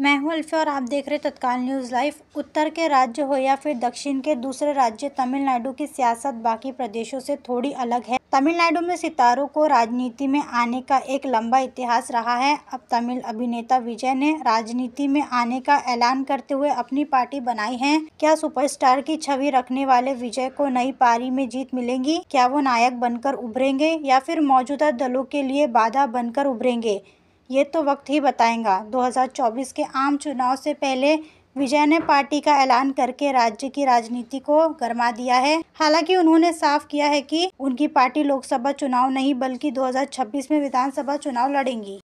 मैं हूं अल्फिया और आप देख रहे तत्काल न्यूज़ लाइव उत्तर के राज्य हो या फिर दक्षिण के दूसरे राज्य तमिलनाडु की सियासत बाकी प्रदेशों से थोड़ी अलग है तमिलनाडु में सितारों को राजनीति में आने का एक लंबा इतिहास रहा है अब तमिल अभिनेता विजय ने राजनीति में आने का ऐलान करते हुए अपनी पार्टी बनाई है क्या सुपरस्टार की छवि रखने वाले विजय को नई पारी में जीत मिलेंगी क्या वो नायक बनकर उभरेंगे या फिर मौजूदा दलों के लिए बाधा बनकर उभरेंगे ये तो वक्त ही बताएगा 2024 के आम चुनाव से पहले विजय ने पार्टी का ऐलान करके राज्य की राजनीति को गरमा दिया है हालांकि उन्होंने साफ किया है कि उनकी पार्टी लोकसभा चुनाव नहीं बल्कि 2026 में विधानसभा चुनाव लड़ेंगी